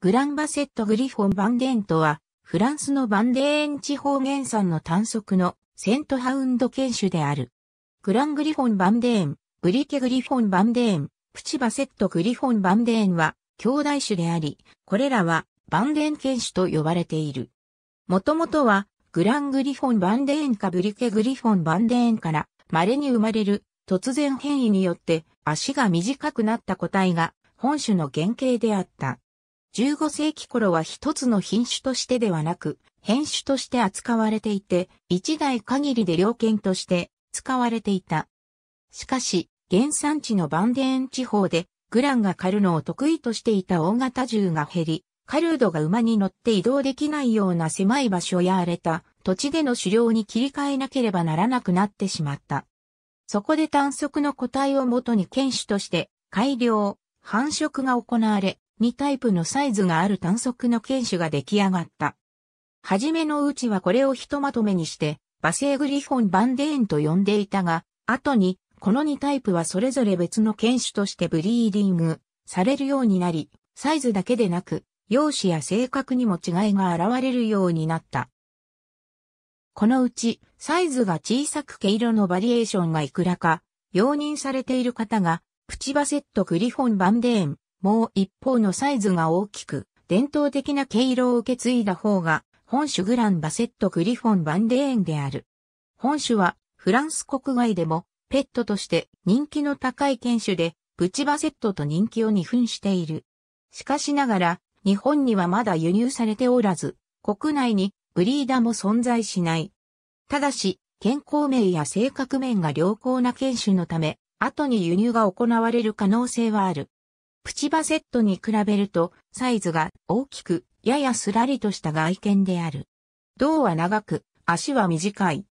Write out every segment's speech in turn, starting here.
グランバセット・グリフォン・バンデーントは、フランスのバンデーン地方原産の単足のセントハウンド犬種である。グラングリフォン・バンデーン、ブリケ・グリフォン・バンデーン、プチ・バセット・グリフォン・バンデーンは兄弟種であり、これらはバンデーン犬種と呼ばれている。もともとは、グラングリフォン・バンデーンかブリケ・グリフォン・バンデーンから稀に生まれる突然変異によって足が短くなった個体が本種の原型であった。15世紀頃は一つの品種としてではなく、変種として扱われていて、一代限りで良犬として使われていた。しかし、原産地のバンデーン地方で、グランが狩るのを得意としていた大型銃が減り、狩人が馬に乗って移動できないような狭い場所や荒れた土地での狩猟に切り替えなければならなくなってしまった。そこで短足の個体をもとに犬種として改良、繁殖が行われ、2タイプのサイズがある単足の犬種が出来上がった。はじめのうちはこれをひとまとめにして、バセーグリフォン・バンデーンと呼んでいたが、後に、この2タイプはそれぞれ別の犬種としてブリーディングされるようになり、サイズだけでなく、容姿や性格にも違いが現れるようになった。このうち、サイズが小さく毛色のバリエーションがいくらか、容認されている方が、プチバセットグリフォン・バンデーン、もう一方のサイズが大きく、伝統的な毛色を受け継いだ方が、本種グランバセットグリフォン・バンデーンである。本種は、フランス国外でも、ペットとして人気の高い犬種で、プチバセットと人気を二分している。しかしながら、日本にはまだ輸入されておらず、国内にブリーダーも存在しない。ただし、健康面や性格面が良好な犬種のため、後に輸入が行われる可能性はある。プチバセットに比べるとサイズが大きく、ややすらりとした外見である。胴は長く、足は短い。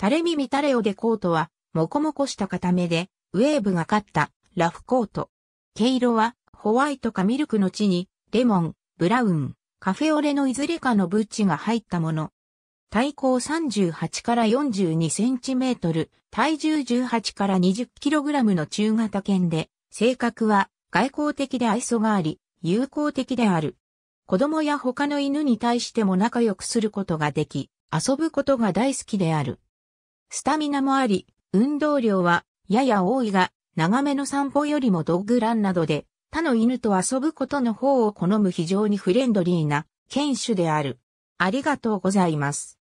垂れ耳垂れオ。でコートは、もこもこした固めで、ウェーブがかったラフコート。毛色はホワイトかミルクの地にレモン、ブラウン、カフェオレのいずれかのブッチが入ったもの。体高38から42センチメートル、体重18から20キログラムの中型犬で、性格は外交的で愛想があり、友好的である。子供や他の犬に対しても仲良くすることができ、遊ぶことが大好きである。スタミナもあり、運動量はやや多いが、長めの散歩よりもドッグランなどで、他の犬と遊ぶことの方を好む非常にフレンドリーな犬種である。ありがとうございます。